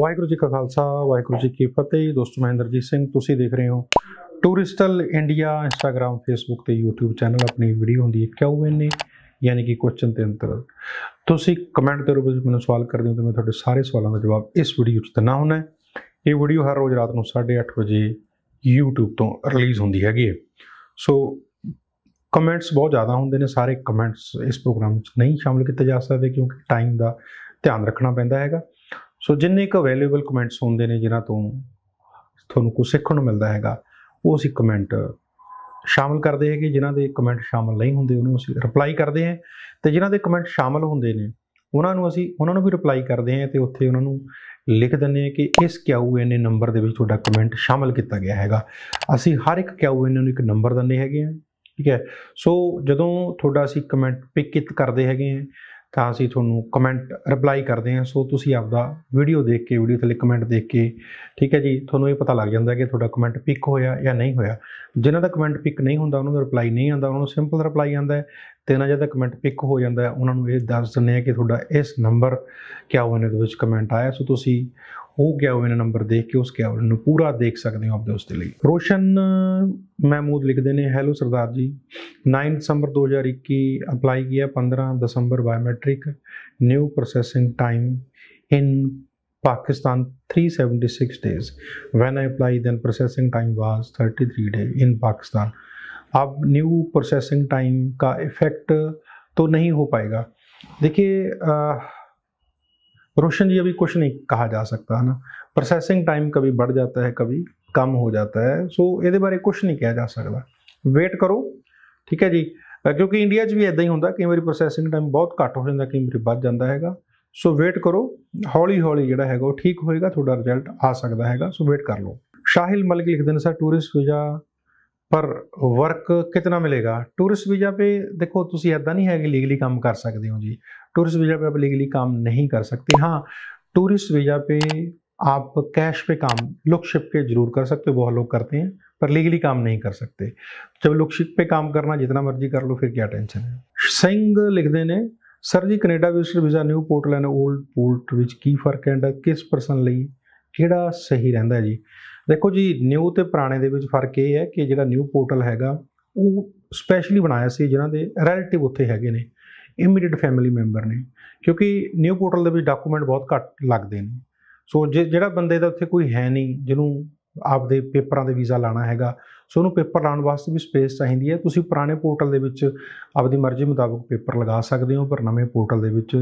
ਵਾਹਿਗੁਰੂ ਜੀ ਕਾ ਖਾਲਸਾ ਵਾਹਿਗੁਰੂ ਜੀ ਕੀ ਫਤਿਹ ਦੋਸਤੋ ਮਹਿੰਦਰਜੀਤ ਸਿੰਘ ਤੁਸੀਂ ਦੇਖ ਰਹੇ ਹੋ ਟੂਰਿਸਟਲ ਇੰਡੀਆ ਇੰਸਟਾਗ੍ਰam ਫੇਸਬੁੱਕ ਤੇ YouTube ਚੈਨਲ ਆਪਣੀ ਵੀਡੀਓ ਹੁੰਦੀ ਹੈ ਇਹਨੇ ਯਾਨੀ ਕਿ ਕੁਐਸਚਨ ਤੇ ਅੰਤਰ ਤੁਸੀਂ ਕਮੈਂਟ ਦੇ ਰੂਪ ਵਿੱਚ ਮੈਨੂੰ ਸਵਾਲ ਕਰਦੇ ਹੋ ਤਾਂ ਮੈਂ ਤੁਹਾਡੇ ਸਾਰੇ ਸਵਾਲਾਂ ਦਾ ਜਵਾਬ ਇਸ ਵੀਡੀਓ 'ਚ ਦੇਣਾ ਹੁੰਦਾ ਹੈ ਇਹ ਵੀਡੀਓ ਹਰ ਰੋਜ਼ ਰਾਤ ਨੂੰ 8:30 ਵਜੇ YouTube ਤੋਂ ਰਿਲੀਜ਼ ਹੁੰਦੀ ਹੈਗੀ ਹੈ ਸੋ ਕਮੈਂਟਸ ਬਹੁਤ ਜ਼ਿਆਦਾ ਹੁੰਦੇ ਨੇ ਸਾਰੇ ਕਮੈਂਟਸ ਇਸ ਪ੍ਰੋਗਰਾਮ ਵਿੱਚ ਨਹੀਂ ਸ਼ਾਮਲ ਕੀਤੇ ਜਾ ਸਕਦੇ ਕਿਉਂਕਿ ਟਾਈਮ ਦਾ ਧਿਆਨ ਰੱਖਣਾ ਪੈਂਦਾ ਹੈਗਾ ਸੋ ਜਿੰਨੇ ਕੁ ਵੈਲਿਊਏਬਲ ਕਮੈਂਟਸ ਹੁੰਦੇ ਨੇ ਜਿਨ੍ਹਾਂ ਤੋਂ ਤੁਹਾਨੂੰ ਕੁਝ ਸਿੱਖਣ ਨੂੰ ਮਿਲਦਾ ਹੈਗਾ ਉਹ ਅਸੀਂ ਕਮੈਂਟ ਸ਼ਾਮਲ ਕਰਦੇ ਹੈਗੇ ਜਿਨ੍ਹਾਂ ਦੇ ਕਮੈਂਟ ਸ਼ਾਮਲ ਨਹੀਂ ਹੁੰਦੇ ਉਹਨੂੰ ਅਸੀਂ ਰਿਪਲਾਈ ਕਰਦੇ ਹਾਂ ਤੇ ਜਿਨ੍ਹਾਂ ਦੇ ਕਮੈਂਟ ਸ਼ਾਮਲ ਹੁੰਦੇ ਨੇ ਉਹਨਾਂ ਨੂੰ ਅਸੀਂ ਉਹਨਾਂ ਨੂੰ ਵੀ ਰਿਪਲਾਈ ਕਰਦੇ ਹਾਂ ਤੇ ਉੱਥੇ ਉਹਨਾਂ ਨੂੰ ਲਿਖ ਦਿੰਦੇ ਹਾਂ ਕਿ ਇਸ ਕਿਊਐਨਏ ਨੰਬਰ ਦੇ ਵਿੱਚ ਤੁਹਾਡਾ ਕਮੈਂਟ ਸ਼ਾਮਲ ਕੀਤਾ ਗਿਆ ਹੈਗਾ ਅਸੀਂ ਹਰ ਇੱਕ ਕਿਊਐਨਏ ਨੂੰ ਇੱਕ ਨੰਬਰ ਦਿੰਦੇ ਹੈਗੇ ਆ ਠੀਕ ਹੈ ਸੋ ਜਦੋਂ ਤੁਹਾਡਾ ਅਸੀਂ ਕਮੈਂਟ ਪਿਕ ਕਰਦੇ ਹੈਗੇ ਆ ਤਾਂ ਅਸੀਂ ਤੁਹਾਨੂੰ ਕਮੈਂਟ ਰਿਪਲਾਈ ਕਰਦੇ ਹਾਂ ਸੋ ਤੁਸੀਂ ਆਪਦਾ ਵੀਡੀਓ ਦੇਖ ਕੇ ਵੀਡੀਓ ਥੱਲੇ ਕਮੈਂਟ ਦੇਖ ਕੇ ਠੀਕ ਹੈ ਜੀ ਤੁਹਾਨੂੰ ਇਹ ਪਤਾ ਲੱਗ ਜਾਂਦਾ ਕਿ ਤੁਹਾਡਾ ਕਮੈਂਟ ਪਿਕ ਹੋਇਆ ਜਾਂ ਨਹੀਂ ਹੋਇਆ ਜਿਨ੍ਹਾਂ ਦਾ ਕਮੈਂਟ ਪਿਕ ਨਹੀਂ ਹੁੰਦਾ ਉਹਨਾਂ ਦਾ ਰਿਪਲਾਈ ਨਹੀਂ ਆਉਂਦਾ ਉਹਨਾਂ ਨੂੰ ਸਿੰਪਲ ਰਿਪਲਾਈ ਆਉਂਦਾ ਹੈ ਤੇ ਨਾ ਜਿਹਦਾ ਕਮੈਂਟ ਪਿਕ ਹੋ ਜਾਂਦਾ ਹੈ ਉਹਨਾਂ ਨੂੰ ਇਹ ਦੱਸ ਦਿੰਦੇ ਆ ਕਿ ਤੁਹਾਡਾ ਇਸ ਨੰਬਰ ਕਿਆ ਹੋਣੇ ਦੇ ਵਿੱਚ ਕਮੈਂਟ ਆਇਆ ਸੋ ਤੁਸੀਂ हो गया इन्हें नंबर देख के उस कैबिन में पूरा देख सकते हो आप दोस्त लिए रोशन महमूद लिखते हैं हैलो सरदार जी नाइन दिसंबर दो हज़ार इक्की अपलाई किया पंद्रह दिसंबर biometric new processing time in Pakistan three six days when I apply then processing time was three day in Pakistan अब न्यू प्रोसैसिंग टाइम का इफेक्ट तो नहीं हो पाएगा देखिए रोशन जी अभी कुछ नहीं कहा जा सकता है ना प्रोसैसिंग टाइम कभी बढ़ जाता है कभी कम हो जाता है ਸੋ ਇਹਦੇ ਬਾਰੇ ਕੁਝ ਨਹੀਂ ਕਿਹਾ ਜਾ ਸਕਦਾ ਵੇਟ ਕਰੋ ਠੀਕ ਹੈ ਜੀ ਕਿਉਂਕਿ ਇੰਡੀਆ 'ਚ ਵੀ ਇਦਾਂ ਹੀ ਹੁੰਦਾ ਕਈ ਵਾਰੀ ਪ੍ਰੋਸੈਸਿੰਗ ਟਾਈਮ ਬਹੁਤ ਘੱਟ ਹੋ ਜਾਂਦਾ ਕਈ ਵਾਰੀ ਵੱਧ ਜਾਂਦਾ ਹੈਗਾ ਸੋ ਵੇਟ ਕਰੋ ਹੌਲੀ ਹੌਲੀ ਜਿਹੜਾ ਹੈਗਾ ਉਹ ਠੀਕ ਹੋਏਗਾ ਤੁਹਾਡਾ ਰਿਜ਼ਲਟ ਆ ਸਕਦਾ ਹੈਗਾ ਸੋ ਵੇਟ ਕਰ ਲਓ शाहिल मलिक लिख देना सर टूरिस्ट वीज़ा पर वर्क कितना मिलेगा टूरिस्ट वीज़ा पे देखो ਤੁਸੀਂ ਐਦਾਂ ਨਹੀਂ ਹੈਗੇ ਲੀਗਲੀ ਕੰਮ ਕਰ ਸਕਦੇ ਹੋ ਜੀ टूरिस्ट वीज़ा पे आप लीगली काम नहीं कर सकते हाँ टूरिस्ट वीज़ा पे आप कैश पे काम लुकशिप के जरूर कर सकते हो बहुत लोग करते हैं पर लीगली काम नहीं कर सकते जब लुकशिप पे काम करना जितना मर्जी कर लो फिर क्या टेंशन है सिंह लिख देने sir ji Canada visitor visa new portal and old port ਵਿੱਚ ਕੀ ਫਰਕ ਹੈ ਐਂਡ ਕਿਸ ਪਰਸਨ ਲਈ ਕਿਹੜਾ ਸਹੀ ਰਹਿੰਦਾ ਹੈ ਜੀ ਦੇਖੋ ਜੀ ਨਿਊ ਤੇ ਪੁਰਾਣੇ ਦੇ ਵਿੱਚ ਫਰਕ ਇਹ ਹੈ ਕਿ ਜਿਹੜਾ ਨਿਊ ਪੋਰਟਲ ਹੈਗਾ ਉਹ ਸਪੈਸ਼ਲੀ ਬਣਾਇਆ ਸੀ ਜਿਨ੍ਹਾਂ ਦੇ ਰਿਲੇਟਿਵ ਉੱਥੇ ਹੈਗੇ ਨੇ ਇਮੀਡੀਏਟ ਫੈਮਿਲੀ ਮੈਂਬਰ ਨੇ ਕਿਉਂਕਿ ਨਿਊ ਪੋਰਟਲ ਦੇ ਵਿੱਚ ਡਾਕੂਮੈਂਟ ਬਹੁਤ ਘੱਟ ਲੱਗਦੇ ਨੇ ਸੋ ਜਿਹੜਾ ਬੰਦੇ ਦਾ ਉੱਥੇ ਕੋਈ ਹੈ ਨਹੀਂ ਜਿਹਨੂੰ ਆਪਦੇ ਪੇਪਰਾਂ ਦੇ ਵੀਜ਼ਾ ਲਾਣਾ ਹੈਗਾ ਸੋ ਉਹਨੂੰ ਪੇਪਰ ਲਾਉਣ ਵਾਸਤੇ ਵੀ ਸਪੇਸ ਚਾਹੀਦੀ ਹੈ ਤੁਸੀਂ ਪੁਰਾਣੇ ਪੋਰਟਲ ਦੇ ਵਿੱਚ ਆਪਦੀ ਮਰਜ਼ੀ ਮੁਤਾਬਕ ਪੇਪਰ ਲਗਾ ਸਕਦੇ ਹੋ ਪਰ ਨਵੇਂ ਪੋਰਟਲ ਦੇ ਵਿੱਚ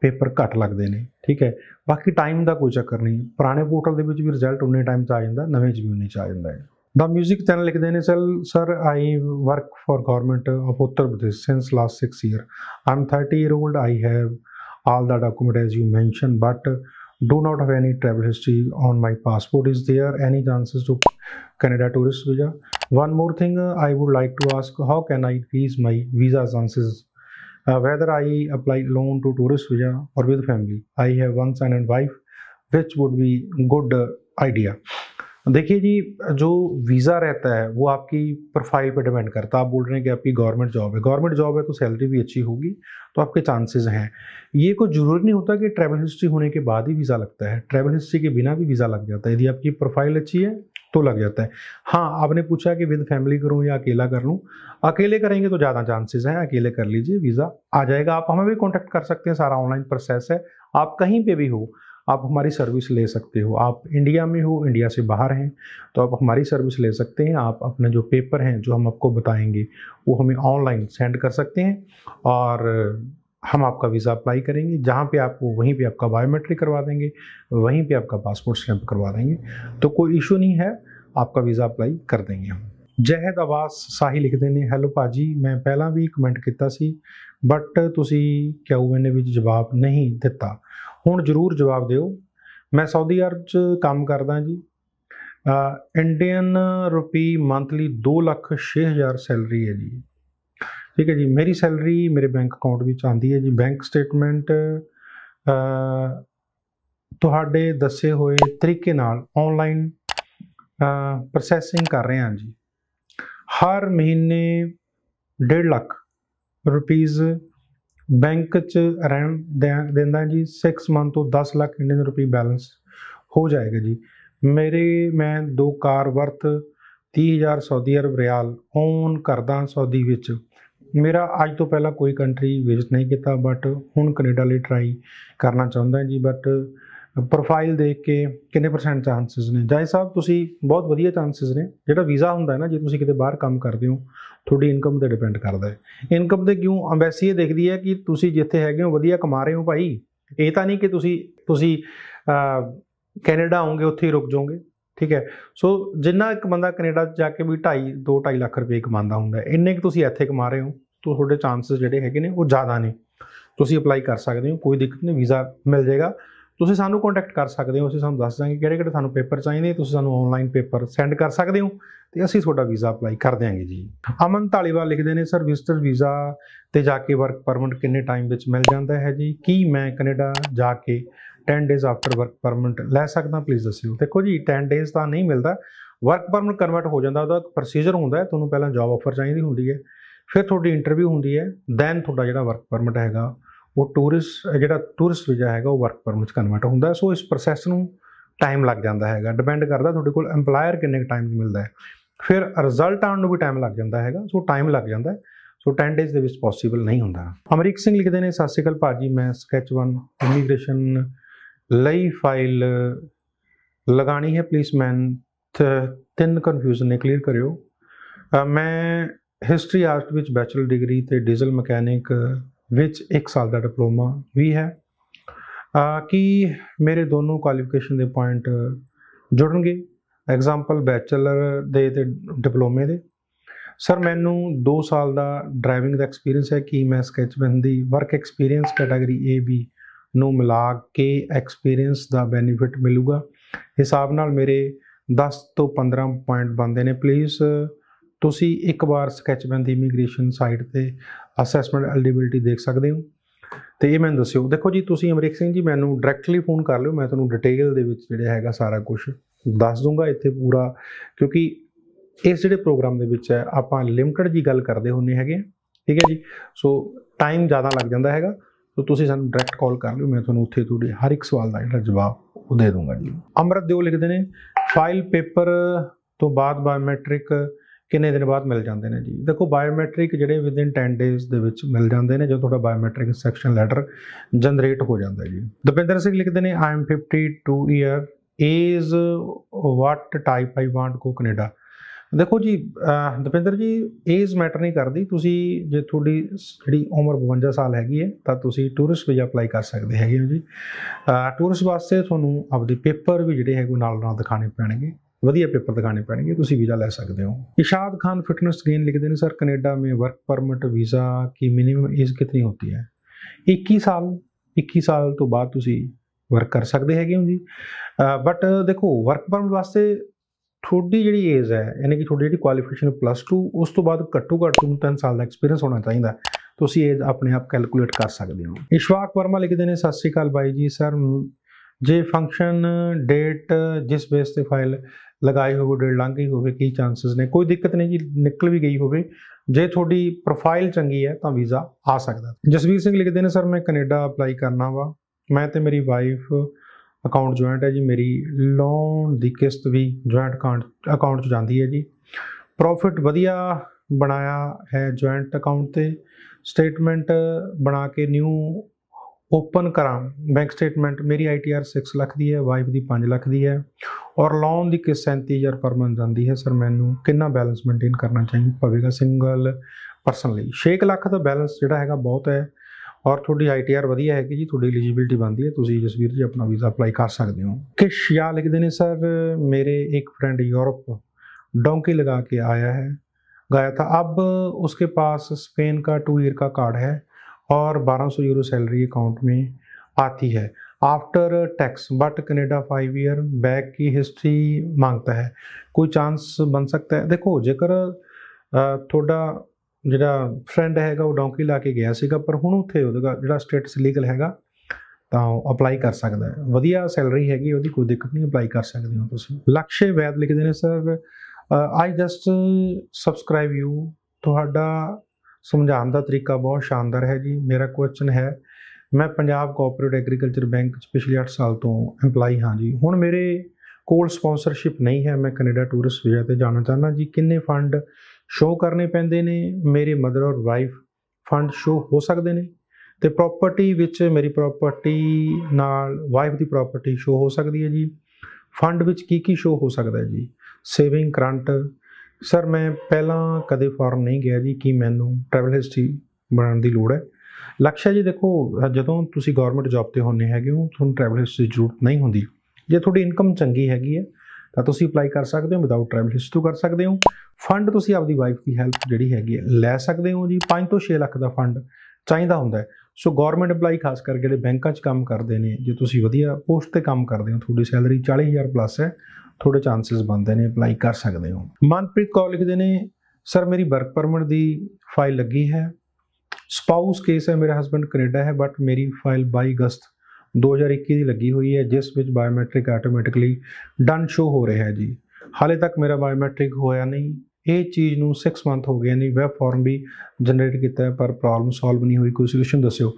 ਪੇਪਰ ਘੱਟ ਲੱਗਦੇ ਨੇ ਠੀਕ ਹੈ ਬਾਕੀ ਟਾਈਮ ਦਾ ਕੋਈ ਚੱਕਰ ਨਹੀਂ ਪੁਰਾਣੇ ਪੋਰਟਲ ਦੇ ਵਿੱਚ ਵੀ ਰਿਜ਼ਲਟ ਉਨੇ ਟਾਈਮ 'ਚ ਆ ਜਾਂਦਾ ਨਵੇਂ ਜਿਵੇਂ ਨਹੀਂ ਉਨੇ 'ਚ ਆ ਜਾਂਦਾ ਹੈ The music channel Ekdeneshal, sir, I work for government of Uttar Pradesh since last six year. I'm 30 year old. I have all the document as you mentioned, but do not have any travel history on my passport. Is there any chances to Canada tourist visa? One more thing, uh, I would like to ask: How can I increase my visa chances? Uh, whether I apply loan to tourist visa or with family? I have one son and wife, which would be good uh, idea. देखिए जी जो visa रहता है वो आपकी profile पे depend करता है आप बोल रहे हैं कि आपकी गवर्नमेंट जॉब है गवर्नमेंट जॉब है तो सैलरी भी अच्छी होगी तो आपके चांसेस हैं ये कोई ज़रूरी नहीं होता कि ट्रैवल हिस्ट्री होने के बाद ही वीज़ा लगता है ट्रैवल हिस्ट्री के बिना भी वीज़ा लग जाता है यदि आपकी प्रोफाइल अच्छी है तो लग जाता है हाँ आपने पूछा कि विद फैमिली करूँ या अकेला कर लूँ अकेले करेंगे तो ज़्यादा चांसेस हैं अकेले कर लीजिए वीज़ा आ जाएगा आप हमें भी कॉन्टैक्ट कर सकते हैं सारा ऑनलाइन प्रोसेस है आप कहीं पर भी हो आप हमारी सर्विस ले सकते हो आप इंडिया में हो इंडिया से बाहर हैं तो आप हमारी सर्विस ले सकते हैं आप अपने जो पेपर हैं जो हम आपको बताएंगे वो हमें ऑनलाइन सेंड कर सकते हैं और हम आपका वीज़ा अप्लाई करेंगे जहाँ पे आपको वहीं पे आपका बायोमेट्रिक करवा देंगे वहीं पे आपका पासपोर्ट स्टैम्प करवा देंगे तो कोई इशू नहीं है आपका वीज़ा अप्लाई कर देंगे हम जहद आवास ਸਾਹੀ लिख देने हेलो भाजी मैं पहला भी कमेंट किया बट तुम ਤੁਸੀਂ एन ए जवाब नहीं दिता ਹੁਣ ਜ਼ਰੂਰ ਜਵਾਬ ਦਿਓ ਮੈਂ ਸਾਊਦੀ ਅਰਬ 'ਚ ਕੰਮ ਕਰਦਾ ਜੀ Indian rupee monthly 2 lakh 6000 salary ਹੈ ਜੀ ਠੀਕ ਹੈ ਜੀ ਮੇਰੀ ਸੈਲਰੀ ਮੇਰੇ ਬੈਂਕ ਅਕਾਊਂਟ ਵਿੱਚ ਆਂਦੀ ਹੈ ਜੀ ਬੈਂਕ ਸਟੇਟਮੈਂਟ ਤੁਹਾਡੇ ਦੱਸੇ ਹੋਏ ਤਰੀਕੇ ਨਾਲ ਆਨਲਾਈਨ ਪ੍ਰੋਸੈਸਿੰਗ ਕਰ ਰਹੇ ਹਾਂ ਜੀ ਹਰ ਮਹੀਨੇ 1.5 ਲੱਖ ਰੁਪੀਜ਼ ਬੈਂਕ 'ਚ ਰਹਿਣ ਦਿੰਦਾ ਜੀ 6 ਮਨ ਤੋਂ 10 ਲੱਖ ਇੰਡੀਅਨ ਰੁਪਏ ਬੈਲੈਂਸ ਹੋ ਜਾਏਗਾ ਜੀ ਮੇਰੇ ਮੈਂ ਦੋ ਕਾਰ ਵਰਤ 30000 ਸਾਊਦੀ ਅਰਬ ਰਿਆਲ ਓਨ ਕਰਦਾ ਸਾਊਦੀ ਵਿੱਚ ਮੇਰਾ ਅੱਜ ਤੋਂ ਪਹਿਲਾਂ ਕੋਈ ਕੰਟਰੀ ਵਿਜ਼ਿਟ ਨਹੀਂ ਕੀਤਾ ਬਟ ਹੁਣ ਕੈਨੇਡਾ ਲਈ ਟਰਾਈ ਕਰਨਾ ਚਾਹੁੰਦਾ ਜੀ ਬਟ ਪ੍ਰੋਫਾਈਲ ਦੇਖ ਕੇ ਕਿੰਨੇ ਪਰਸੈਂਟ ਚਾਂਸਸ ਨੇ ਜਾਇ ਸਾਹਿਬ ਤੁਸੀਂ ਬਹੁਤ ਵਧੀਆ ਚਾਂਸਸ ਨੇ ਜਿਹੜਾ ਵੀਜ਼ਾ ਹੁੰਦਾ ਹੈ ਨਾ ਜੇ ਤੁਸੀਂ ਕਿਤੇ ਬਾਹਰ ਕੰਮ ਕਰਦੇ ਹੋ ਤੁਹਾਡੀ ਇਨਕਮ ਤੇ ਡਿਪੈਂਡ ਕਰਦਾ ਹੈ ਇਨਕਮ ਤੇ ਕਿਉਂ ਐਮਬੈਸੀ ਇਹ ਦੇਖਦੀ ਹੈ ਕਿ ਤੁਸੀਂ ਜਿੱਥੇ ਹੈਗੇ ਹੋ ਵਧੀਆ ਕਮਾ ਰਹੇ ਹੋ ਭਾਈ ਇਹ ਤਾਂ ਨਹੀਂ ਕਿ ਤੁਸੀਂ ਤੁਸੀਂ ਕੈਨੇਡਾ ਆਉਂਗੇ ਉੱਥੇ ਹੀ ਰੁਕ ਜਾਓਗੇ ਠੀਕ ਹੈ ਸੋ ਜਿੰਨਾ ਇੱਕ ਬੰਦਾ ਕੈਨੇਡਾ ਜਾ ਕੇ ਵੀ 2.5 2.5 ਲੱਖ ਰੁਪਏ ਕਮਾਉਂਦਾ ਹੁੰਦਾ ਇੰਨੇ ਕਿ ਤੁਸੀਂ ਇੱਥੇ ਕਮਾ ਰਹੇ ਹੋ ਤੋ ਤੁਹਾਡੇ ਚਾਂਸਸ ਜਿਹੜੇ ਹੈਗੇ ਨੇ ਉਹ ਜ਼ਿਆਦਾ ਨੇ ਤੁਸੀਂ ਅਪਲਾਈ ਕਰ ਸਕਦੇ ਹੋ ਕੋਈ ਦਿੱਕਤ ਨਹੀਂ ਵੀਜ਼ਾ ਮਿਲ ਜਾਏਗਾ ਤੁਸੀਂ ਸਾਨੂੰ ਕੰਟੈਕਟ ਕਰ ਸਕਦੇ ਹੋ ਅਸੀਂ ਸਾਨੂੰ ਦੱਸ ਦਾਂਗੇ ਕਿਹੜੇ ਕਿਹੜੇ ਤੁਹਾਨੂੰ ਪੇਪਰ ਚਾਹੀਦੇ ਤੁਸੀਂ ਸਾਨੂੰ ਆਨਲਾਈਨ ਪੇਪਰ ਸੈਂਡ ਕਰ ਸਕਦੇ ਹੋ ਤੇ ਅਸੀਂ ਤੁਹਾਡਾ ਵੀਜ਼ਾ ਅਪਲਾਈ ਕਰ ਦਿਆਂਗੇ ਜੀ ਅਮਨ ਢਾਲੀਵਾਲ ਲਿਖਦੇ ਨੇ ਸਰ ਵਿਜ਼ਟਰ ਵੀਜ਼ਾ ਤੇ ਜਾ ਕੇ ਵਰਕ ਪਰਮਿਟ ਕਿੰਨੇ ਟਾਈਮ ਵਿੱਚ ਮਿਲ ਜਾਂਦਾ ਹੈ ਜੀ ਕੀ ਮੈਂ ਕੈਨੇਡਾ ਜਾ ਕੇ 10 ਡੇਜ਼ ਆਫਟਰ ਵਰਕ ਪਰਮਿਟ ਲੈ ਸਕਦਾ ਪਲੀਜ਼ ਦੱਸਿਓ ਦੇਖੋ ਜੀ 10 ਡੇਜ਼ ਤਾਂ ਨਹੀਂ ਮਿਲਦਾ ਵਰਕ ਪਰਮਿਟ ਕਨਵਰਟ ਹੋ ਜਾਂਦਾ ਉਹਦਾ ਪ੍ਰੋਸੀਜਰ ਹੁੰਦਾ ਹੈ ਤੁਹਾਨੂੰ ਪਹਿਲਾਂ ਜੌਬ ਆਫਰ ਚਾਹੀਦੀ ਹੁੰਦੀ ਹੈ ਫਿਰ ਤੁਹਾਡੀ ਇੰਟਰਵਿਊ ਹੁੰਦੀ ਹੈ ਦੈਨ ਤੁਹਾਡਾ ਜਿਹੜਾ ਵਰਕ ਪਰਮਿਟ ਹੈਗਾ ਉਹ ਟੂਰਿਸਟ ਜਿਹੜਾ ਟੂਰਿਸਟ ਵੀਜ਼ਾ ਹੈਗਾ ਉਹ ਵਰਕ ਪਰਮਿਟ ਕਨਵਰਟ ਹੁੰਦਾ ਸੋ ਇਸ ਪ੍ਰੋਸੈਸ ਨੂੰ ਟਾਈਮ ਲੱਗ ਜਾਂਦਾ ਹੈਗਾ ਡਿਪੈਂਡ ਕਰਦਾ ਤੁਹਾਡੇ ਕੋਲ ਏਮਪਲਾਇਰ ਕਿੰਨੇ ਟਾਈਮ ਮਿਲਦਾ ਹੈ ਫਿਰ ਰਿਜ਼ਲਟ ਆਉਣ ਨੂੰ ਵੀ ਟਾਈਮ ਲੱਗ ਜਾਂਦਾ ਹੈਗਾ ਸੋ ਟਾਈਮ ਲੱਗ ਜਾਂਦਾ ਸੋ 10 ਡੇਸ ਦੇ ਵਿੱਚ ਪੋਸੀਬਲ ਨਹੀਂ ਹੁੰਦਾ ਅਮਰੀਕ ਸਿੰਘ ਲਿਖਦੇ ਨੇ ਸਤਿ ਸ਼੍ਰੀ ਅਕਾਲ ਭਾਜੀ ਮੈਂ ਸਕੈਚ 1 ਇਮੀਗ੍ਰੇਸ਼ਨ ਲਈ ਫਾਈਲ ਲਗਾਣੀ ਹੈ ਪਲੀਜ਼ ਮੈਨ ਤਿੰਨ ਕਨਫਿਊਜ਼ਨ ਨੇ ਕਲੀਅਰ ਕਰਿਓ ਮੈਂ ਹਿਸਟਰੀ ਆਰਟ ਵਿੱਚ ਬੈਚਲਰ ਡਿਗਰੀ ਤੇ ਡੀਜ਼ਲ ਮਕੈਨਿਕ ਵਿੱਚ 1 ਸਾਲ ਦਾ ਡਿਪਲੋਮਾ ਵੀ ਹੈ ਕਿ ਮੇਰੇ ਦੋਨੋਂ ਕੁਆਲੀਫਿਕੇਸ਼ਨ ਦੇ ਪੁਆਇੰਟ ਜੁੜਨਗੇ ਐਗਜ਼ਾਮਪਲ ਬੈਚਲਰ ਦੇ ਤੇ ਡਿਪਲੋਮੇ ਦੇ ਸਰ ਮੈਨੂੰ 2 ਸਾਲ ਦਾ ਡਰਾਈਵਿੰਗ ਦਾ ਐਕਸਪੀਰੀਅੰਸ ਹੈ ਕਿ ਮੈਂ ਸਕੈਚਬੈਨ ਦੀ work experience category A B ਨੂੰ ਮਿਲਾ ਕੇ ਐਕਸਪੀਰੀਅੰਸ ਦਾ ਬੈਨੀਫਿਟ ਮਿਲੂਗਾ ਹਿਸਾਬ ਨਾਲ ਮੇਰੇ 10 ਤੋਂ 15 ਪੁਆਇੰਟ ਬੰਦੇ ਨੇ ਪਲੀਜ਼ ਤੁਸੀਂ ਇੱਕ ਵਾਰ ਸਕੈਚਮੈਨ ਦੀ ਇਮੀਗ੍ਰੇਸ਼ਨ ਸਾਈਟ ਤੇ ਅਸੈਸਮੈਂਟ ਐਲੀਜੀਬਿਲਟੀ ਦੇਖ ਸਕਦੇ ਹੋ ਤੇ ਇਹ ਮੈਨੂੰ ਦੱਸਿਓ ਦੇਖੋ ਜੀ ਤੁਸੀਂ ਅਮਰੀਕ ਸਿੰਘ ਜੀ ਮੈਨੂੰ ਡਾਇਰੈਕਟਲੀ ਫੋਨ ਕਰ ਲਿਓ ਮੈਂ ਤੁਹਾਨੂੰ ਡਿਟੇਲ ਦੇ ਵਿੱਚ ਜਿਹੜਾ ਹੈਗਾ ਸਾਰਾ ਕੁਝ ਦੱਸ ਦੂੰਗਾ ਇੱਥੇ ਪੂਰਾ ਕਿਉਂਕਿ ਇਸ ਜਿਹੜੇ ਪ੍ਰੋਗਰਾਮ ਦੇ ਵਿੱਚ ਹੈ ਆਪਾਂ ਲਿਮਟਿਡ ਜੀ ਗੱਲ ਕਰਦੇ ਹੁੰਨੇ ਹੈਗੇ ਠੀਕ ਹੈ ਜੀ ਸੋ ਟਾਈਮ ਜ਼ਿਆਦਾ ਲੱਗ ਜਾਂਦਾ ਹੈਗਾ ਸੋ ਤੁਸੀਂ ਸਾਨੂੰ ਡਾਇਰੈਕਟ ਕਾਲ ਕਰ ਲਿਓ ਮੈਂ ਤੁਹਾਨੂੰ ਉੱਥੇ ਤੁਹਾਡੇ ਹਰ ਇੱਕ ਸਵਾਲ ਦਾ ਜਿਹੜਾ ਜਵਾਬ ਉਹ ਦੇ ਦੂੰਗਾ ਜੀ ਅਮਰਤ ਦਿਓ ਲਿਖਦੇ ਨੇ ਫਾਈਲ ਪੇਪਰ ਤੋਂ ਬਾਅਦ ਬਾਇਓਮੈਟ੍ਰਿਕ ਕਿੰਨੇ ਦਿਨ ਬਾਅਦ ਮਿਲ ਜਾਂਦੇ ਨੇ ਜੀ ਦੇਖੋ ਬਾਇਓਮੈਟ੍ਰਿਕ ਜਿਹੜੇ ਇਨ 10 ਡੇਜ਼ ਦੇ ਵਿੱਚ ਮਿਲ ਜਾਂਦੇ ਨੇ ਜਦੋਂ ਤੁਹਾਡਾ ਬਾਇਓਮੈਟ੍ਰਿਕ ਸੈਕਸ਼ਨ ਲੈਟਰ ਜਨਰੇਟ ਹੋ ਜਾਂਦਾ ਜੀ ਦਪਿੰਦਰ ਸਿੰਘ ਲਿਖਦੇ ਨੇ I am 52 year age what type I want ਕੋ ਕੈਨੇਡਾ ਦੇਖੋ ਜੀ ਦਪਿੰਦਰ ਜੀ ਏਜ ਮੈਟਰ ਨਹੀਂ ਕਰਦੀ ਤੁਸੀਂ ਜੇ ਤੁਹਾਡੀ ਜਿਹੜੀ ਉਮਰ 52 ਸਾਲ ਹੈਗੀ ਹੈ ਤਾਂ ਤੁਸੀਂ ਟੂਰਿਸਟ ਵੀਜ਼ਾ ਅਪਲਾਈ ਕਰ ਸਕਦੇ ਹੈਗੇ ਹੋ ਜੀ ਟੂਰਿਸਟ ਵਾਸਤੇ ਤੁਹਾਨੂੰ ਆਪਦੇ ਪੇਪਰ ਵੀ ਜਿਹੜੇ ਹੈਗੇ ਨਾਲ ਨਾਲ ਦਿਖਾਣੇ ਪੈਣਗੇ ਵਧੀਆ ਪੇਪਰ ਦਿਖਾਣੇ ਪੈਣਗੇ ਤੁਸੀਂ ਵੀਜ਼ਾ ਲੈ ਸਕਦੇ ਹੋ ਇਸ਼ਾਦ ਖਾਨ ਫਿਟਨੈਸ ਗੇਨ ਲਿਖਦੇ ਨੇ ਸਰ ਕੈਨੇਡਾ ਮੇ ਵਰਕ ਪਰਮਿਟ ਵੀਜ਼ਾ ਕੀ ਮਿਨੀਮਮ ਏਜ ਕਿਤਨੀ ਹੁੰਦੀ ਹੈ 21 ਸਾਲ 21 ਸਾਲ ਤੋਂ ਬਾਅਦ ਤੁਸੀਂ ਵਰਕ ਕਰ ਸਕਦੇ ਹੈਗੇ ਹੋ ਜੀ ਬਟ ਦੇਖੋ ਵਰਕ ਪਰਮਿਟ ਵਾਸਤੇ ਥੋੜੀ ਜਿਹੜੀ ਏਜ ਹੈ ਯਾਨੀ ਕਿ ਤੁਹਾਡੀ ਜਿਹੜੀ ਕੁਆਲੀਫਿਕੇਸ਼ਨ ਪਲੱਸ 2 ਉਸ ਤੋਂ ਬਾਅਦ ਘੱਟੋ ਘੱਟ ਤੁਹਾਨੂੰ 3 ਸਾਲ ਦਾ ਐਕਸਪੀਰੀਅੰਸ ਹੋਣਾ ਚਾਹੀਦਾ ਤੁਸੀਂ ਏਜ ਆਪਣੇ ਆਪ ਕੈਲਕੂਲੇਟ ਕਰ ਸਕਦੇ ਹੋ ਇਸ਼ਵਾਕ ਵਰਮਾ ਲਿਖਦੇ ਨੇ ਸਤਿ ਸ੍ਰੀ ਅਕਾਲ ਬਾਈ ਜੀ ਸਰ ਜੇ ਫੰਕਸ਼ਨ ਡੇਟ ਜਿਸ ਬੇਸ ਤੇ ਫਾਈਲ ਲਗਾਈ ਹੋਵੇ ਡੇਢ ਲੰਘ ਗਈ ਹੋਵੇ ਕੀ ਚਾਂਸਸ ਨੇ ਕੋਈ ਦਿੱਕਤ ਨਹੀਂ ਜੀ ਨਿਕਲ ਵੀ ਗਈ ਹੋਵੇ ਜੇ ਤੁਹਾਡੀ ਪ੍ਰੋਫਾਈਲ ਚੰਗੀ ਹੈ ਤਾਂ ਵੀਜ਼ਾ ਆ ਸਕਦਾ ਜਸਵੀਰ ਸਿੰਘ ਲਿਖਦੇ ਨੇ ਸਰ ਮੈਂ ਕੈਨੇਡਾ ਅਪਲਾਈ ਕਰਨਾ ਵਾ ਮੈਂ ਤੇ ਮੇਰੀ ਵਾਈਫ ਅਕਾਊਂਟ ਜੁਆਇੰਟ ਹੈ ਜੀ ਮੇਰੀ ਲੋਨ ਦੀ ਕਿਸ਼ਤ ਵੀ ਜੁਆਇੰਟ ਅਕਾਊਂਟ ਚ ਜਾਂਦੀ ਹੈ ਜੀ ਪ੍ਰੋਫਿਟ ਵਧੀਆ ਬਣਾਇਆ ਹੈ ਜੁਆਇੰਟ ਅਕਾਊਂਟ ਤੇ ਸਟੇਟਮੈਂਟ ਬਣਾ ਕੇ ਨਿਊ ਓਪਨ ਕਰਾਂ ਬੈਂਕ ਸਟੇਟਮੈਂਟ ਮੇਰੀ ਆਈਟੀਆਰ 6 ਲੱਖ ਦੀ ਹੈ ਵਾਈਫ ਦੀ 5 ਲੱਖ ਦੀ ਹੈ ਔਰ ਲੋਨ ਦੀ ਕਿਸ 37000 ਪਰ ਮੰਥ ਜਾਂਦੀ ਹੈ ਸਰ ਮੈਨੂੰ ਕਿੰਨਾ ਬੈਲੈਂਸ ਮੇਨਟੇਨ ਕਰਨਾ ਚਾਹੀਦਾ ਪਵੇਗਾ ਸਿੰਗਲ ਪਰਸਨ ਲਈ 6 ਲੱਖ ਦਾ ਬੈਲੈਂਸ ਜਿਹੜਾ ਹੈਗਾ ਬਹੁਤ ਹੈ ਔਰ ਤੁਹਾਡੀ ਆਈਟੀਆਰ ਵਧੀਆ ਹੈ ਕਿ ਜੀ ਤੁਹਾਡੀ ਐਲੀਜੀਬਿਲਟੀ ਬਣਦੀ ਹੈ ਤੁਸੀਂ ਜਸਵੀਰ ਜੀ ਆਪਣਾ ਵੀਜ਼ਾ ਅਪਲਾਈ ਕਰ ਸਕਦੇ ਹੋ ਕਿ ਸ਼ਿਆ ਲਿਖਦੇ ਨੇ ਸਰ ਮੇਰੇ ਇੱਕ ਫਰੈਂਡ ਯੂਰਪ ਡੋਂਕੀ ਲਗਾ ਕੇ ਆਇਆ ਹੈ ਗਾਇਆ ਥਾ ਅਬ ਉਸਕੇ ਪਾਸ ਸਪੇਨ ਕਾ 2 ਈਅਰ ਕਾ ਕਾਰਡ ਹੈ और 1200 यूरो सैलरी अकाउंट में आती है after tax but Canada five year back की हिस्ट्री मांगता है कोई ਚਾਂਸ ਬਣ ਸਕਦਾ ਹੈ ਦੇਖੋ ਜੇਕਰ ਤੁਹਾਡਾ ਜਿਹੜਾ ਫਰੈਂਡ ਹੈਗਾ ਉਹ ਡੌਂਕੀ ਲਾ ਕੇ ਗਿਆ ਸੀਗਾ ਪਰ ਹੁਣ ਉੱਥੇ ਉਹਦਾ ਜਿਹੜਾ ਸਟੇਟਸ ਲੀਗਲ ਹੈਗਾ ਤਾਂ ਉਹ ਅਪਲਾਈ ਕਰ ਸਕਦਾ ਹੈ ਵਧੀਆ ਸੈਲਰੀ ਹੈਗੀ ਉਹਦੀ ਕੋਈ ਦਿੱਕਤ ਨਹੀਂ ਅਪਲਾਈ ਕਰ ਸਕਦੇ ਹੋ ਤੁਸੀਂ ਲਕਸ਼ੇ ਵੈਦ ਲਿਖਦੇ ਨੇ sir I just subscribe you ਤੁਹਾਡਾ ਸਮਝਾਉਣ ਦਾ ਤਰੀਕਾ ਬਹੁਤ ਸ਼ਾਨਦਾਰ ਹੈ ਜੀ ਮੇਰਾ ਕੁਐਸਚਨ ਹੈ ਮੈਂ ਪੰਜਾਬ ਕੋਆਪਰੇਟਿਵ ਐਗਰੀਕਲਚਰ ਬੈਂਕ ਚ ਪਿਛਲੇ 8 ਸਾਲ ਤੋਂ ਐਮਪਲਾਈ ਹਾਂ ਜੀ ਹੁਣ ਮੇਰੇ ਕੋਲ ਸਪਾਂਸਰਸ਼ਿਪ ਨਹੀਂ ਹੈ ਮੈਂ ਕੈਨੇਡਾ ਟੂਰਿਸਟ ਵੀਜ਼ਾ ਤੇ ਜਾਣਾ ਚਾਹੁੰਦਾ ਜੀ ਕਿੰਨੇ ਫੰਡ ਸ਼ੋ ਕਰਨੇ ਪੈਂਦੇ ਨੇ ਮੇਰੇ ਮਦਰ ਔਰ ਵਾਈਫ ਫੰਡ ਸ਼ੋ ਹੋ ਸਕਦੇ ਨੇ ਤੇ ਪ੍ਰਾਪਰਟੀ ਵਿੱਚ ਮੇਰੀ ਪ੍ਰਾਪਰਟੀ ਨਾਲ ਵਾਈਫ ਦੀ ਪ੍ਰਾਪਰਟੀ ਸ਼ੋ ਹੋ ਸਕਦੀ ਹੈ ਜੀ ਫੰਡ ਵਿੱਚ ਕੀ ਕੀ ਸ਼ੋ ਹੋ ਸਕਦਾ ਹੈ ਜੀ ਸੇਵਿੰਗ ਕਰੰਟ ਸਰ ਮੈਂ ਪਹਿਲਾਂ ਕਦੇ ਫਾਰਮ ਨਹੀਂ ਗਿਆ ਜੀ ਕਿ ਮੈਨੂੰ ਟ੍ਰੈਵਲ ਹਿਸਟਰੀ ਬਣਾਉਣ ਦੀ ਲੋੜ ਹੈ ਲਕਸ਼ਾ ਜੀ ਦੇਖੋ ਜਦੋਂ ਤੁਸੀਂ ਗਵਰਨਮੈਂਟ ਜੌਬ ਤੇ ਹੁੰਨੇ ਹੈਗੇ ਹੋ ਤੁਹਾਨੂੰ ਟ੍ਰੈਵਲ ਹਿਸਟਰੀ ਜ਼ਰੂਰਤ ਨਹੀਂ ਹੁੰਦੀ ਜੇ ਤੁਹਾਡੀ ਇਨਕਮ ਚੰਗੀ ਹੈਗੀ ਹੈ ਤਾਂ ਤੁਸੀਂ ਅਪਲਾਈ ਕਰ ਸਕਦੇ ਹੋ ਵਿਦਆਊਟ ਟ੍ਰੈਵਲ ਹਿਸਟਰੀ ਤੋਂ ਕਰ ਸਕਦੇ ਹੋ ਫੰਡ ਤੁਸੀਂ ਆਪਦੀ ਵਾਈਫ ਦੀ ਹੈਲਪ ਜਿਹੜੀ ਹੈਗੀ ਹੈ ਲੈ ਸਕਦੇ ਹੋ ਜੀ 5 ਤੋਂ 6 ਲੱਖ ਦਾ ਫੰਡ ਚਾਹੀਦਾ ਹੁੰਦਾ ਹੈ ਸੋ ਗਵਰਨਮੈਂਟ ਅਪਲਾਈ ਖਾਸ ਕਰਕੇ ਜਿਹੜੇ ਬੈਂਕਾਂ 'ਚ ਕੰਮ ਕਰਦੇ ਨੇ ਜੇ ਤੁਸੀਂ ਵਧੀਆ ਪੋਸਟ ਤੇ ਕੰਮ ਕਰਦੇ ਹੋ ਤੁਹਾਡੀ ਸੈਲਰੀ 40000 ਪਲੱਸ ਹੈ ਥੋੜੇ ਚਾਂਸਸ ਬਣਦੇ ਨੇ ਅਪਲਾਈ ਕਰ ਸਕਦੇ ਹੋ ਮਨਪ੍ਰੀਤ ਕੌਰ ਲਿਖਦੇ ਨੇ ਸਰ ਮੇਰੀ ਵਰਕ ਪਰਮਿਟ ਦੀ ਫਾਈਲ ਲੱਗੀ ਹੈ ਸਪਾਊਸ ਕੇਸ ਹੈ ਮੇਰਾ ਹਸਬੰਡ ਕੈਨੇਡਾ ਹੈ ਬਟ ਮੇਰੀ ਫਾਈਲ 22 ਅਗਸਤ 2021 ਦੀ ਲੱਗੀ ਹੋਈ ਹੈ ਜਿਸ ਵਿੱਚ ਬਾਇਓਮੈਟ੍ਰਿਕ ਆਟੋਮੈਟਿਕਲੀ ਡਨ ਸ਼ੋ ਹੋ ਰਿਹਾ ਹੈ ਜੀ ਹਾਲੇ ਤੱਕ ਮੇਰਾ ਬਾਇਓਮੈਟ੍ਰਿਕ ਹੋਇਆ ਨਹੀਂ ਇਹ ਚੀਜ਼ ਨੂੰ 6 ਮੰਥ ਹੋ ਗਏ ਨੇ ਵੈਬ ਫਾਰਮ ਵੀ ਜਨਰੇਟ ਕੀਤਾ ਪਰ ਪ੍ਰੋਬਲਮ ਸੋਲਵ ਨਹੀਂ ਹੋਈ ਕੋਈ ਸੋਲੂਸ਼ਨ ਦੱਸਿਓ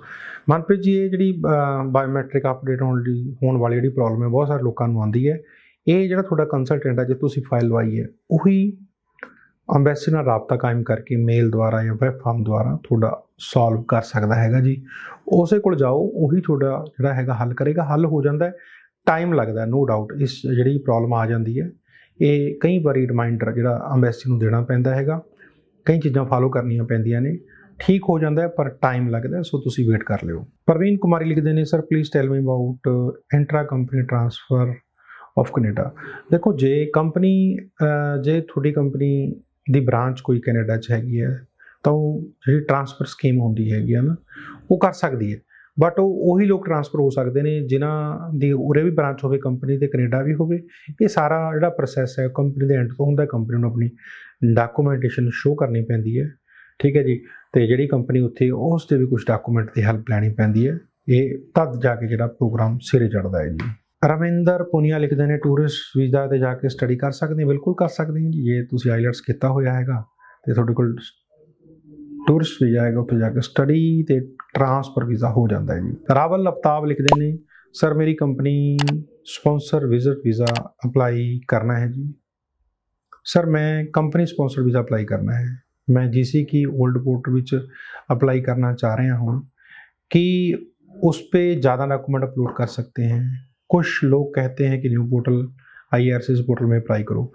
ਮਨਪ੍ਰੀਤ ਜੀ ਇਹ ਜਿਹੜੀ ਬਾਇਓਮੈਟ੍ਰਿਕ ਅਪਡੇਟ ਹੋਣ ਦੀ ਹੋਣ ਵਾਲੀ ਜਿਹੜੀ ਪ੍ਰੋਬਲਮ ਹੈ ਬਹੁਤ ਸਾਰੇ ਲੋਕਾਂ ਨੂੰ ਆਉਂਦੀ ਹੈ ਇਹ ਜਿਹੜਾ ਤੁਹਾਡਾ ਕੰਸਲਟੈਂਟ ਹੈ ਜੇ ਤੁਸੀਂ ਫਾਈਲ ਲਵਾਈ ਹੈ ਉਹੀ ਅੰਬੈਸੀ ਨਾਲ رابطہ ਕਾਇਮ ਕਰਕੇ ਮੇਲ ਦੁਆਰਾ ਜਾਂ ਵੈਬ ਫਾਰਮ ਦੁਆਰਾ ਤੁਹਾਡਾ ਸੋਲਵ ਕਰ ਸਕਦਾ ਹੈਗਾ ਜੀ ਉਸੇ ਕੋਲ ਜਾਓ ਉਹੀ ਤੁਹਾਡਾ ਜਿਹੜਾ ਹੈਗਾ ਹੱਲ ਕਰੇਗਾ ਹੱਲ ਹੋ ਜਾਂਦਾ ਹੈ ਟਾਈਮ ਲੱਗਦਾ ਨੋ ਡਾਊਟ ਇਸ ਜਿਹੜੀ ਪ੍ਰੋਬਲਮ ਆ ਜਾਂਦੀ ਹੈ ਇਹ ਕਈ ਵਾਰੀ ਰਿਮਾਈਂਡਰ ਜਿਹੜਾ ਅੰਬੈਸੀ ਨੂੰ ਦੇਣਾ ਪੈਂਦਾ ਹੈਗਾ ਕਈ ਚੀਜ਼ਾਂ ਫਾਲੋ ਕਰਨੀਆਂ ਪੈਂਦੀਆਂ ਨੇ ਠੀਕ ਹੋ ਜਾਂਦਾ ਪਰ ਟਾਈਮ ਲੱਗਦਾ ਸੋ ਤੁਸੀਂ ਵੇਟ ਕਰ ਲਿਓ ਪ੍ਰਵੀਨ ਕੁਮਾਰੀ ਲਿਖਦੇ ਨੇ sir please tell me about intra company transfer of Canada ਦੇਖੋ ਜੇ ਕੰਪਨੀ ਜੇ ਤੁਹਾਡੀ ਕੰਪਨੀ ਦੀ ਬ੍ਰਾਂਚ ਕੋਈ ਕੈਨੇਡਾ 'ਚ ਹੈਗੀ ਹੈ ਤਾਂ ਉਹ ਜਿਹੜੀ ਟ੍ਰਾਂਸਫਰ ਸਕੀਮ ਹੁੰਦੀ ਹੈਗੀ ਹੈ ਨਾ ਉਹ ਕਰ ਸਕਦੀ ਹੈ ਬਟ ਉਹ ਉਹੀ ਲੋਕ ਟ੍ਰਾਂਸਫਰ ਹੋ ਸਕਦੇ ਨੇ ਜਿਨ੍ਹਾਂ ਦੀ ਉਰੇ ਵੀ ਬ੍ਰਾਂਚ ਹੋਵੇ ਕੰਪਨੀ ਤੇ ਕੈਨੇਡਾ ਵੀ ਹੋਵੇ ਇਹ ਸਾਰਾ ਜਿਹੜਾ ਪ੍ਰੋਸੈਸ ਹੈ ਕੰਪਨੀ ਦੇ ਐਂਡ ਤੋਂ ਹੁੰਦਾ ਕੰਪਨੀ ਨੂੰ ਆਪਣੀ ਡਾਕੂਮੈਂਟੇਸ਼ਨ ਸ਼ੋ ਕਰਨੀ ਪੈਂਦੀ ਹੈ ਠੀਕ ਹੈ ਜੀ ਤੇ ਜਿਹੜੀ ਕੰਪਨੀ ਉੱਥੇ ਉਸ ਤੇ ਵੀ ਕੁਝ ਡਾਕੂਮੈਂਟ ਦੀ ਹੈਲਪ ਲੈਣੀ ਪੈਂਦੀ ਹੈ ਇਹ ਤਦ ਜਾ ਕੇ ਜਿਹੜਾ ਪ੍ਰੋਗਰਾਮ ਸਿਰੇ ਚੜਦਾ ਹੈ ਜੀ ਰਵਿੰਦਰ ਪੁਨੀਆ ਲਿਖਦੇ ਨੇ ਟੂਰਿਸਟ ਵੀਜ਼ਾ ਤੇ ਜਾ ਕੇ ਸਟੱਡੀ ਕਰ ਸਕਦੇ ਹੋ ਬਿਲਕੁਲ ਕਰ ਸਕਦੇ ਹੋ ਜੀ ਜੇ ਤੁਸੀਂ ਆਈਲੈਟਸ ਕੀਤਾ ਹੋਇਆ ਹੈਗਾ ਤੇ ਤੁਹਾਡੇ ਕੋਲ ਟੂਰਿਸਟ ਵੀਜ਼ਾ ਹੈਗਾ ਉੱਥੇ ਜਾ ਕੇ ਸਟੱਡੀ ਤੇ ਟ੍ਰਾਂਸਫਰ ਵੀਜ਼ਾ ਹੋ ਜਾਂਦਾ ਹੈ ਜੀ ਰਾਵਲ ਲਫਤਾਬ ਲਿਖਦੇ ਨੇ ਸਰ ਮੇਰੀ company sponsor visit visa apply ਕਰਨਾ ਹੈ ਜੀ ਸਰ ਮੈਂ ਕੰਪਨੀ ਸਪਾਂਸਰ ਵੀਜ਼ਾ ਅਪਲਾਈ ਕਰਨਾ ਹੈ ਮੈਂ ਜੀਸੀ ਕੀ 올ਡ ਪੋਰਟ ਵਿੱਚ ਅਪਲਾਈ ਕਰਨਾ ਚਾਹ ਰਿਹਾ ਹਾਂ ਕਿ ਉਸ ਤੇ ਜ਼ਿਆਦਾ ਡਾਕੂਮੈਂਟ ਅਪਲੋਡ ਕਰ ਸਕਤੇ हैं कुछ लोग कहते हैं कि new portal I R C portal में अप्लाई करो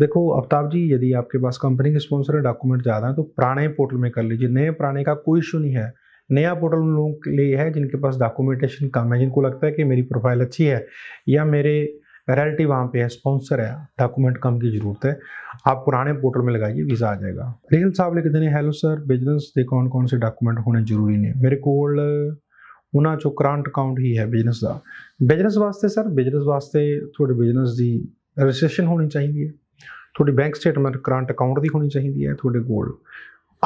देखो अफ्ताब जी यदि आपके पास कंपनी के स्पॉन्सर है डॉक्यूमेंट ज़्यादा हैं तो पुराने पोर्टल में कर लीजिए नए पुराने का कोई इशू नहीं है नया पोर्टल उन लोगों के लिए है जिनके पास डॉक्यूमेंटेशन कम है जिनको लगता है कि मेरी प्रोफाइल अच्छी है या मेरे रेलिटिव वहाँ पे है स्पॉन्सर है डॉक्यूमेंट कम की ज़रूरत है आप पुराने पोर्टल में लगाइए वीज़ा आ जाएगा रेहल साहब लिख देने हेलो सर बिजनेस के कौन कौन से डॉक्यूमेंट होने जरूरी नहीं मेरे को ਉਹਨਾਂ ਚੋਂ ਕਰੰਟ ਅਕਾਊਂਟ ਹੀ ਹੈ ਬਿਜ਼ਨਸ ਦਾ ਬਿਜ਼ਨਸ ਵਾਸਤੇ ਸਰ ਬਿਜ਼ਨਸ ਵਾਸਤੇ ਤੁਹਾਡੇ ਬਿਜ਼ਨਸ ਦੀ ਰਜਿਸਟ੍ਰੇਸ਼ਨ ਹੋਣੀ ਚਾਹੀਦੀ ਹੈ ਤੁਹਾਡੀ ਬੈਂਕ ਸਟੇਟਮੈਂਟ ਕਰੰਟ ਅਕਾਊਂਟ ਦੀ ਹੋਣੀ ਚਾਹੀਦੀ ਹੈ ਤੁਹਾਡੇ ਕੋਲ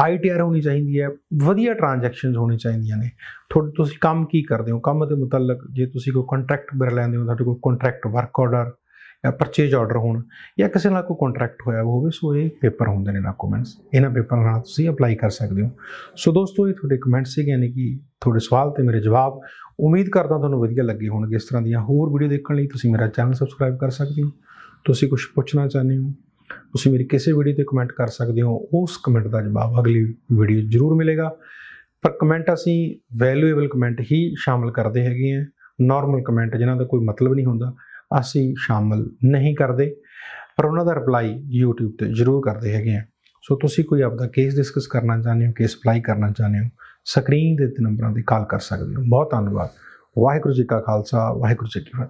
ਆਈਟੀਆਰ ਹੋਣੀ ਚਾਹੀਦੀ ਹੈ ਵਧੀਆ ਟ੍ਰਾਂਜੈਕਸ਼ਨਸ ਹੋਣੀ ਚਾਹੀਦੀਆਂ ਨੇ ਤੁਹਾਡੇ ਤੁਸੀਂ ਕੰਮ ਕੀ ਕਰਦੇ ਹੋ ਕੰਮ ਦੇ ਮੁਤਲਕ ਜੇ ਤੁਸੀਂ ਕੋਈ ਕੰਟਰੈਕਟ ਬਰ ਲੈਂਦੇ ਹੋ ਤੁਹਾਡੇ ਕੋਲ contract work order purchase order ਹੋਣ ਜਾਂ ਕਿਸੇ ਨਾਲ ਕੋਈ ਕੰਟਰੈਕਟ ਹੋਇਆ ਹੋਵੇ ਸੋ ਇਹ ਪੇਪਰ ਹੁੰਦੇ ਨੇ ਡਾਕੂਮੈਂਟਸ ਇਹਨਾਂ ਪੇਪਰਾਂ ਨਾਲ ਤੁਸੀਂ ਅਪਲਾਈ ਕਰ ਸਕਦੇ ਹੋ ਸੋ ਦੋਸਤੋ ਇਹ ਤੁਹਾਡੇ ਕਮੈਂਟ ਸੀਗੇ ਯਾਨੀ ਕਿ ਤੁਹਾਡੇ ਸਵਾਲ ਤੇ ਮੇਰੇ ਜਵਾਬ ਉਮੀਦ ਕਰਦਾ ਤੁਹਾਨੂੰ ਵਧੀਆ ਲੱਗੇ ਹੋਣਗੇ ਇਸ ਤਰ੍ਹਾਂ ਦੀਆਂ ਹੋਰ ਵੀਡੀਓ ਦੇਖਣ ਲਈ ਤੁਸੀਂ ਮੇਰਾ ਚੈਨਲ ਸਬਸਕ੍ਰਾਈਬ ਕਰ ਸਕਦੇ ਹੋ ਤੁਸੀਂ ਕੁਝ ਪੁੱਛਣਾ ਚਾਹੁੰਦੇ ਹੋ ਤੁਸੀਂ ਮੇਰੀ ਕਿਸੇ ਵੀਡੀਓ ਤੇ ਕਮੈਂਟ ਕਰ ਸਕਦੇ ਹੋ ਉਸ ਕਮੈਂਟ ਦਾ ਜਵਾਬ ਅਗਲੀ ਵੀਡੀਓ ਜ਼ਰੂਰ ਮਿਲੇਗਾ ਪਰ ਕਮੈਂਟ ਅਸੀਂ ਵੈਲਿਊਏਬਲ ਕਮੈਂਟ ਹੀ ਸ਼ਾਮਲ ਕਰਦੇ ਹੈਗੇ ਆ ਨਾਰਮਲ ਕਮੈਂਟ ਜਿਨ੍ਹਾਂ ਦਾ ਕੋਈ ਮਤਲਬ ਨਹੀਂ ਹੁੰਦਾ ਅਸੀਂ ਸ਼ਾਮਲ ਨਹੀਂ ਕਰਦੇ ਪਰ ਉਹਨਾਂ ਦਾ ਰਿਪਲਾਈ YouTube ਤੇ ਜ਼ਰੂਰ ਕਰਦੇ ਹੈਗੇ ਆ ਸੋ ਤੁਸੀਂ ਕੋਈ ਆਪਦਾ ਕੇਸ ਡਿਸਕਸ ਕਰਨਾ ਚਾਹੁੰਦੇ ਹੋ ਕੇਸ ਅਪਲਾਈ ਕਰਨਾ ਚਾਹੁੰਦੇ ਹੋ ਸਕਰੀਨ ਦੇ ਨੰਬਰਾਂ ਤੇ ਕਾਲ ਕਰ ਸਕਦੇ ਹੋ ਬਹੁਤ ਧੰਨਵਾਦ ਵਾਹਿਗੁਰੂ ਜੀ ਕਾ ਖਾਲਸਾ ਵਾਹਿਗੁਰੂ ਜੀ ਕੀ ਫਤਿਹ